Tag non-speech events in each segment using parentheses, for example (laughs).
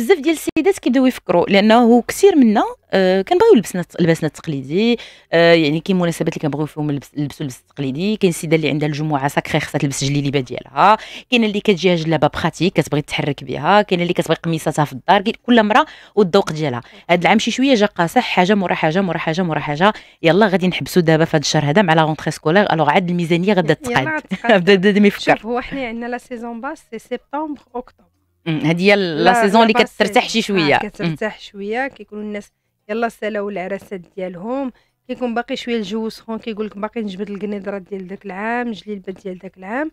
بزاف ديال السيدات كيبداو يفكروا لانه كثير منا آه كنبغيو لبسنا لباسنا التقليدي آه يعني كاين مناسبات اللي كنبغيو فيهم نلبسوا اللبس التقليدي كاين السيده اللي عندها الجمعه ساكري خاصها تلبس جليليبه ديالها كاين اللي كتجيها جلابه براتيك كتبغي تحرك بها كاين اللي كتبغي قميصاتها في الدار كل مرة والذوق ديالها هاد العام شي شويه جا قاصح حاجه مورا حاجه مورا حاجه مورا حاجه يلا غادي نحبسوا دابا في هاد الشهر هذا مع لا رونتري سكولير الوغ عاد الميزانيه غادا (laughs) تقاد بدا ديما يفكر شوف هو حنا عندنا لا سيزون باس سي سبتمبر اكتوبر هذه هي لا سيزون اللي كترتاح شي شويه آه كترتاح شويه كيكونوا الناس يلا سالاو العرسات ديالهم كيكون باقي شويه الجو سخون كيقول لك باقي نجبد القنيضرات ديال داك العام جليلبات ديال داك العام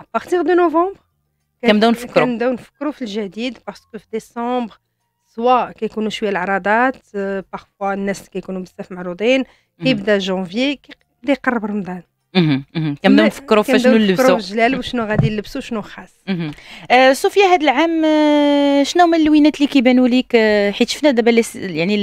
ابارتيغ دو نوفمبر كنبداو نفكروا كنبداو نفكروا في الجديد باسكو في ديسمبر سوا كيكونوا شويه العراضات بارفوا آه، الناس كيكونوا بزاف معروضين كيبدا جونفي كيبدا يقرب رمضان كنبداو نفكروا فشنو نلبسوا الجلال وشنو غادي نلبسوا شنو خاص آه، صوفيا هذا العام آه، شنو هما اللوينات اللي كيبانوا لك آه، حيت شفنا دابا يعني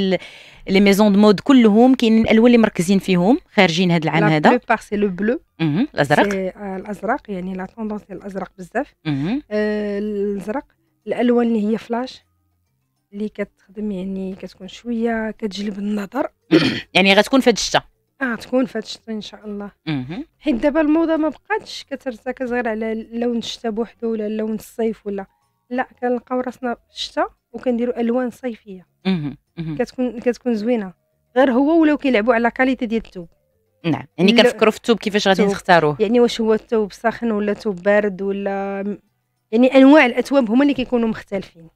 لي ميزون دو مود كلهم كاينين الالوان اللي مركزين فيهم خارجين هذا العام هذا لا بار سي لو بلو الازرق الازرق يعني لا توندونس الازرق بزاف الازرق الالوان اللي هي فلاش اللي كتخدم يعني كتكون شويه كتجلب النظر يعني غتكون في هذا الشتاء غتكون آه، فهاد الشتا ان شاء الله حيت دابا الموضه ما بقاتش كترتكز غير على لون الشتا بوحدو ولا لون الصيف ولا لا كنلقاو راسنا في الشتا وكنديروا الوان صيفيه كتكون كتكون زوينه غير هو ولاو كيلعبوا على كاليتي ديال الثوب نعم يعني كنفكروا في الثوب كيفاش غادي تختاروه يعني واش هو الثوب ساخن ولا ثوب بارد ولا يعني انواع الاثواب هما اللي كيكونوا مختلفين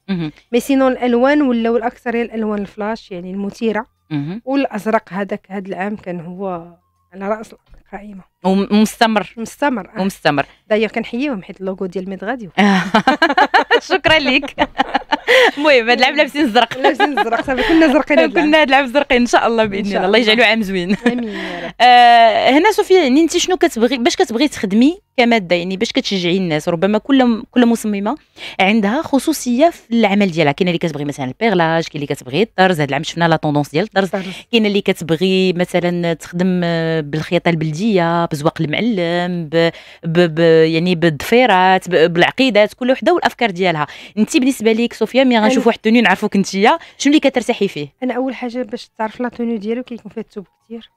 مي سينون الالوان ولاو الاكثر هي الالوان الفلاش يعني المثيره والازرق هذاك هذا العام كان هو على راس قائمه ومستمر مستمر آه. ومستمر دايوغ كنحييهم حيت اللوغو ديال ميد (laughs) (laughs) شكرا لك المهم هاد العام لابسين الزرق لابسين الزرق صافي كنا زرقين كنا هاد العام زرقين ان شاء الله باذن الله الله يجعلو عام زوين امين يا رب (laughs) آه، هنا صوفيا يعني انت شنو كتبغي باش كتبغي تخدمي كماده يعني باش كتشجعي الناس ربما كل كل مصممه عندها خصوصيه في العمل ديالها كاينه اللي كتبغي مثلا البيغلاج كاين اللي كتبغي الطرز هاد العام شفنا لا طوندونس ديال الطرز كاينه اللي كتبغي مثلا تخدم بالخياطه البلديه بزواق المعلم ب... ب... ب... يعني بالضفيرات بالعقيدات كل وحده والافكار ديالها انت بالنسبه ليك صوفيا فيها مي غنشوف واحد التوني نعرفوك انتيا شنو اللي كترتاحي فيه انا اول حاجه باش تعرف لا توني ديالو كيكون فيها الثوب كثير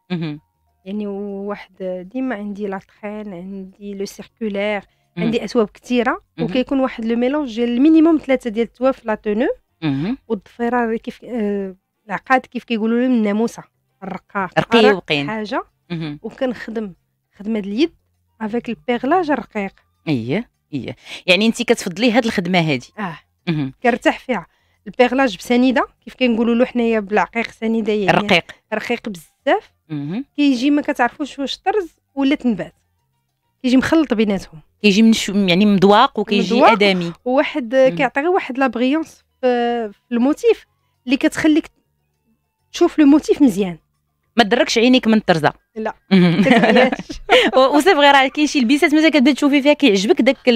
يعني واحد ديما عندي لاطخين عندي لو سيركولير عندي اثواب كثيره وكيكون واحد لو ميلونج ديال المينيموم ثلاثه ديال الثواب في لا تونو والضفيره كيف آه، العقاد كيف كيقولوا لهم الناموسه الرقاق رقي وقين حاجه وكنخدم خدمه اليد افيك البيرلاج الرقيق ايه ايه يعني انت كتفضلي هاد الخدمه هادي اه كيرتاح فيها البيغلاج بسنيده كيف كنقولوا له حنايا بالعقيق سنيده يعني رقيق رقيق بزاف كيجي ما كتعرفوش واش طرز ولا تنبات كيجي مخلط بيناتهم كيجي من شو يعني مدواق وكيجي مدواق ادمي وواحد كيعطي غير واحد لابغيونس في الموتيف اللي كتخليك تشوف لو موتيف مزيان ما دركش عينيك من الطرزه لا (laughs) وصيف غير كاين شي لبسات مثلا كتبدا تشوفي فيها كيعجبك داك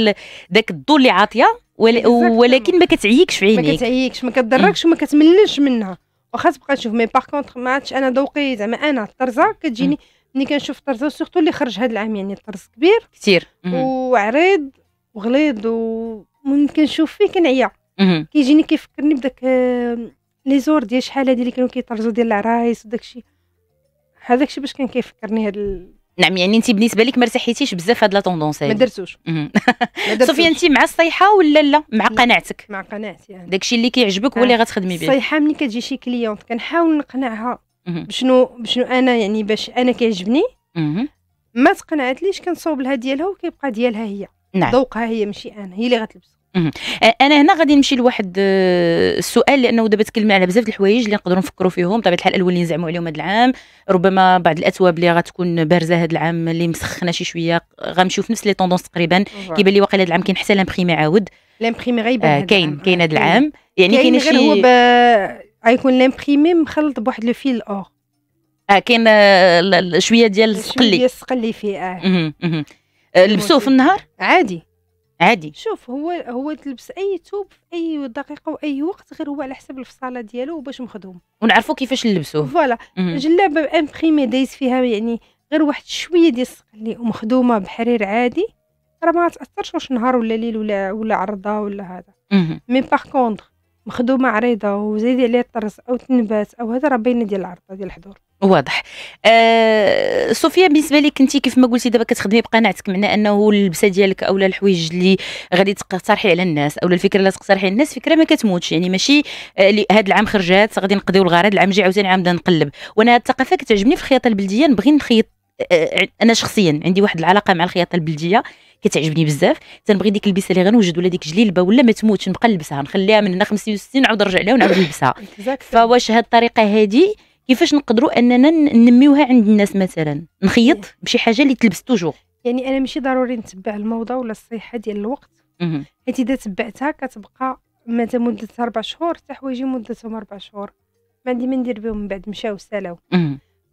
داك الضو اللي عاطيه ولكن ما كتعيكش في عينيك ما كتعيكش ما كتضركش وما كتملش منها واخا تبقى تشوف مي باغ كونتخ ما عادش انا ذوقي زعما انا الطرزه كتجيني ملي كنشوف الطرزه سيرتو اللي خرج هذا العام يعني الطرز كبير كثير وعريض وغليظ وملي كنشوف فيه كنعيا كيجيني كيفكرني بداك آه، لي زور ديال شحال هادي اللي كانوا كيطرزوا ديال العرايس وداكشي الشيء باش كان كيفكرني هاد نعم يعني انت بالنسبه لك ما ارتحيتيش بزاف هاد لا طوندونس ما درتوش صوفيا انت مع الصيحه ولا لا مع قناعتك مع قناعتي يعني. داكشي اللي كيعجبك هو آه. اللي غتخدمي به الصيحه ملي كتجي شي كليونت كنحاول نقنعها بشنو بشنو انا يعني باش انا كيعجبني ما تقنعتليش كنصوب لها ديالها وكيبقى ديالها هي نعم ذوقها هي ماشي انا هي اللي غتلبس انا هنا غادي نمشي لواحد آه، السؤال لانه دابا تكلمنا على بزاف د الحوايج اللي نقدروا نفكروا فيهم بطبيعه الحال الاول اللي نزعموا عليهم هذا العام ربما بعض الاثواب اللي غتكون بارزه هذا العام اللي مسخنه شي شويه غنمشيو في نفس لي طوندونس تقريبا كيبان لي واقيلا هذا العام كاين حتى لامبريمي عاود لامبريمي غيبان آه، كاين كاين هذا العام يعني كاين شي هو غيكون لامبريمي مخلط بواحد لو فيل اور اه كاين آه، شويه ديال السقلي شويه السقلي فيه اه لبسوه في النهار عادي عادي شوف هو هو تلبس اي ثوب في اي دقيقه واي وقت غير هو على حسب الفصاله ديالو وباش مخدوم ونعرفوا كيفاش نلبسوه فوالا جلابه امبريمي دايز فيها يعني غير واحد شويه ديال الصقل اللي مخدومه بحرير عادي راه ما تاثرش واش نهار ولا ليل ولا ولا عرضه ولا هذا مي باغ كونطخ مخدومه عريضه وزايد عليها الطرز او تنبات او هذا راه باينه ديال العرضه ديال الحضور واضح آه صوفيا بالنسبه لك انت كيف ما قلتي دابا كتخدمي بقناعتك معنى انه اللبسه ديالك اولا الحوايج اللي غادي تقترحي على الناس اولا الفكره اللي تقترحي على الناس فكره ما كتموتش يعني ماشي هذا آه، العام خرجات غادي نقضيو الغرض العام جي عاوتاني عام نقلب وانا هاد الثقافه كتعجبني في الخياطه البلديه نبغي نخيط آه انا شخصيا عندي واحد العلاقه مع الخياطه البلديه كتعجبني بزاف تنبغي ديك اللبسه اللي غنوجد ولا ديك جليلبه ولا ما تموتش نبقى نلبسها نخليها من هنا 65 نعاود نرجع لها ونعاود نلبسها (laughs) فواش هاد الطريقه هذه كيفاش نقدروا اننا ننميوها عند الناس مثلا نخيط إيه. بشي حاجه اللي تلبس توجور يعني انا ماشي ضروري نتبع الموضه ولا الصيحه ديال الوقت حيت اذا تبعتها كتبقى متى مده اربع شهور حتى حوايجي مدتهم اربع شهور ما عندي ما ندير بهم من بعد مشاو سالاو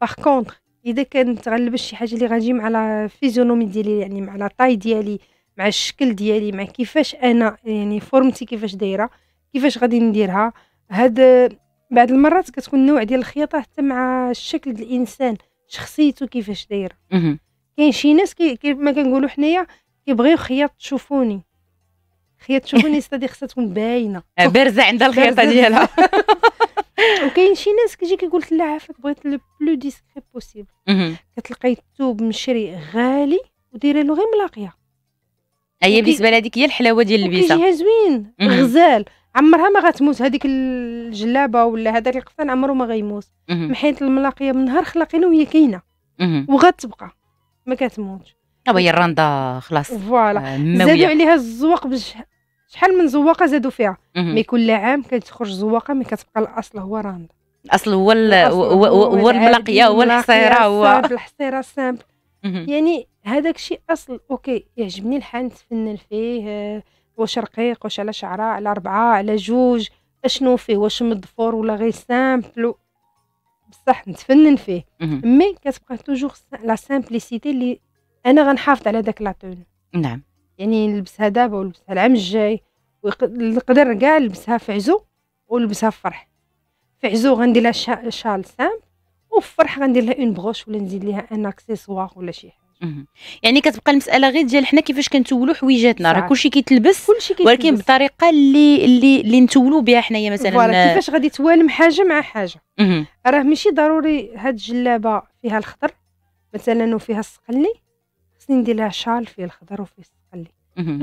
باغ كونطخ اذا كانت غنلبس شي حاجه اللي غنجي مع لا فيزيونومي ديالي يعني مع لا طاي ديالي مع الشكل ديالي مع كيفاش انا يعني فورمتي كيفاش دايره كيفاش غادي نديرها هاد بعض المرات كتكون نوع ديال الخياطه حتى مع الشكل ديال الانسان شخصيته كيفاش دايره كاين شي ناس كي ما كنقولوا حنايا كيبغيو خياط تشوفوني خياط تشوفوني (laughs) صدي خصها تكون باينه آه، بارزه عندها الخياطه ديالها (laughs) وكاين شي ناس كيجي كيقول لك لا عافاك بغيت لو بلو ديسكري بوسيبل كتلقاي الثوب مشري غالي ودايره له غير ملاقيه هي بالنسبه لهذيك هي الحلاوه ديال اللبسه كيجيها زوين غزال عمرها ما غتموت هذيك الجلابه ولا هذاك القفان عمره ما غيموت محيت الملاقيه من نهار خلقينا وهي كاينه وغتبقى ما كتموتش دابا هي الرنده خلاص فوالا آه، زادوا عليها الزواق شحال من زواقه زادوا فيها مي كل عام كتخرج زواقه مي كتبقى الاصل هو راندا الاصل هو هو الملاقيه هو الحصيره هو الحصيره سامبل يعني هذاك شيء اصل اوكي يعجبني الحال نتفنن فيه آه، واش رقيق واش على شعره على ربعه على جوج اشنو فيه واش مضفور ولا غير سامبل بصح نتفنن فيه مي كتبقى توجور لا سامبليسيتي اللي انا غنحافظ على داك لاطون نعم يعني نلبسها دابا ونلبسها العام الجاي نقدر كاع نلبسها في عزو ونلبسها في فرح في عزو غندير لها شال سام وفي فرح غندير لها اون بغوش ولا نزيد لها ان اكسيسوار ولا شي حاجه يعني كتبقى المساله غير ديال حنا كيفاش كنتولوا حويجاتنا راه كلشي كيتلبس ولكن بطريقه اللي اللي اللي نتولوا بها حنايا مثلا كيفاش غادي توالم حاجه مع حاجه راه ماشي ضروري هاد الجلابه فيها الخضر مثلا وفيها السقلي خصني ندير لها شال فيه الخضر وفيه السقلي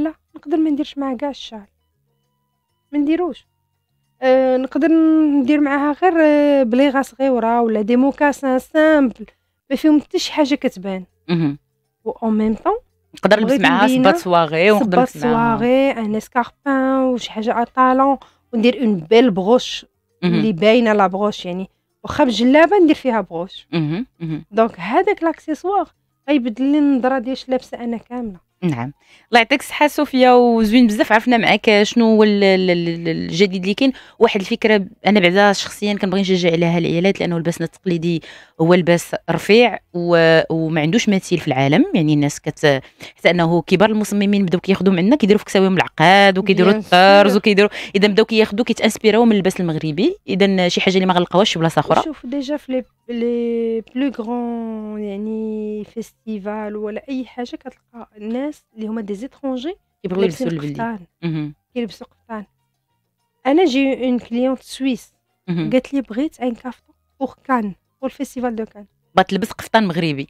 لا نقدر ما نديرش معاها كاع الشال ما نديروش أه نقدر ندير معاها غير آه، بليغه صغيره ولا دي موكاسان سامبل ما فيهم حتى شي حاجه كتبان وان ميم طون نقدر نلبس معاها صباط سواغي ونقدر نلبس معاها سواغي ان اسكاربان وشي حاجه اطالون وندير اون بيل بغوش اللي باينه لا بغوش يعني واخا بجلابه ندير فيها بغوش دونك هذاك لاكسيسوار غيبدل لي النظره ديال لابسه انا كامله نعم الله يعطيك الصحه صوفيا وزوين بزاف عرفنا معاك شنو هو الجديد اللي كاين واحد الفكره انا بعدا شخصيا كنبغي نشجع عليها العيالات لانه لباسنا التقليدي هو لباس رفيع و... وما عندوش مثيل في العالم يعني الناس كت حتى انه كبار المصممين بداو كياخذوا منا كيديروا فكساويهم العقاد وكيديروا الطرز وكيديروا اذا بداو كياخذوا كيتانسبيراو من اللباس المغربي اذا شي حاجه اللي ما غنلقاوهاش في بلاصه اخرى شوف ديجا في لي لي بلو غران يعني فيستيفال ولا اي حاجه كتلقى الناس الناس اللي هما دي زيترونجي يبغوا يلبسوا البلدي يلبسوا قفطان انا جي اون كليونت سويس قالت لي بغيت ان كافتون بوغ كان بور فيستيفال دو كان بغات تلبس قفطان مغربي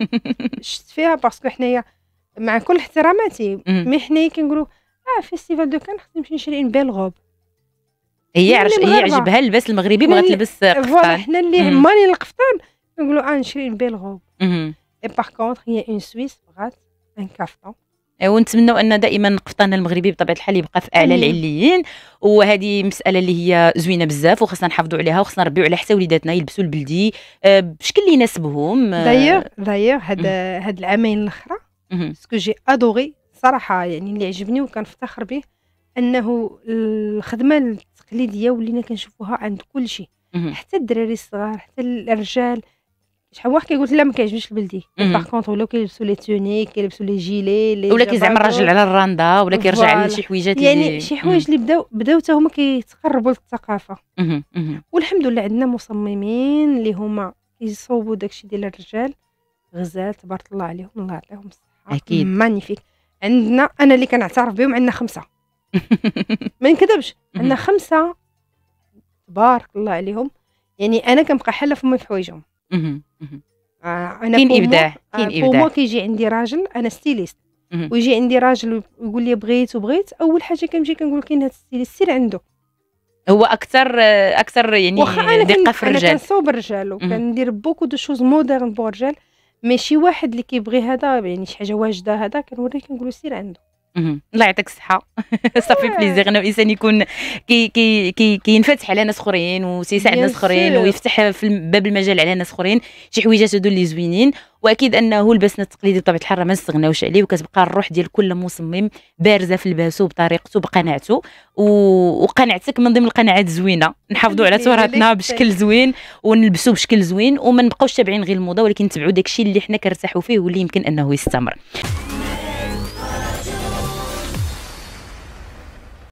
(laughs) شفت فيها باسكو حنايا مع كل احتراماتي مي حنايا كنقولوا اه فيستيفال دو كان خصني نمشي نشري ان بيل غوب هي عرش هي عجبها اللباس المغربي بغات تلبس آه، قفطان فوالا حنا اللي عمالين القفطان نقولوا اه نشري ان بيل غوب اي باغ كونتر هي اون سويس بغات انكافطو أه، ونتمنوا ان دائما القفطان المغربي بطبيعه الحال يبقى في اعلى العليين وهذه مساله اللي هي زوينه بزاف وخصنا نحافظوا عليها وخصنا نربيو على حتى وليداتنا يلبسوا البلدي أه، بشكل اللي يناسبهم دايوغ أه، دايوغ هاد هاد العامين الاخرى سكو جي ادوري صراحه يعني اللي عجبني وكنفتخر به انه الخدمه التقليديه ولينا كنشوفوها عند كل شيء حتى الدراري الصغار حتى الرجال شحال واحد كيقول لا ما كيعجبنيش البلدي باغ كونتر ولاو كيلبسوا لي تونيك كيلبسوا لي جيلي لي ولا كيزعم الراجل على الراندا ولا كيرجع لشي حويجات يعني شي حوايج اللي بداو بداو حتى هما كيتقربوا للثقافه والحمد لله عندنا مصممين اللي هما كيصوبوا داكشي ديال الرجال غزال تبارك الله عليهم الله يعطيهم الصحه اكيد مانيفيك عندنا انا اللي كنعترف بهم عندنا خمسه (laughs) ما نكذبش عندنا خمسه تبارك الله عليهم يعني انا كنبقى حاله فمي في حوايجهم آه، انا كاين ابداع آه، كاين ابداع هو كيجي عندي راجل انا ستيليست ويجي عندي راجل ويقول لي بغيت وبغيت اول حاجه كنجي كنقول كاين هذا ستيليست سير عنده هو اكثر اكثر يعني دقه في الرجال انا كنصوب الرجال وكندير بوكو دو شوز مودرن بو الرجال ماشي واحد اللي كيبغي هذا يعني شي حاجه واجده هذا كنوريه كنقول له سير عنده الله يعطيك الصحه (laughs) صافي بليزير انه الانسان يكون كي كي كينفتح على ناس اخرين وسيساعد ناس اخرين ويفتح في باب المجال على ناس اخرين شي حويجات هذو اللي زوينين واكيد انه لباسنا التقليدي بطبيعه الحال ما نستغناوش عليه وكتبقى الروح ديال كل مصمم بارزه في لباسه بطريقته بقناعته وقناعتك من ضمن القناعات زوينه نحافظوا على تراثنا بشكل زوين ونلبسوا بشكل زوين وما نبقاوش تابعين غير الموضه ولكن نتبعوا داكشي اللي حنا كنرتاحوا فيه واللي يمكن انه يستمر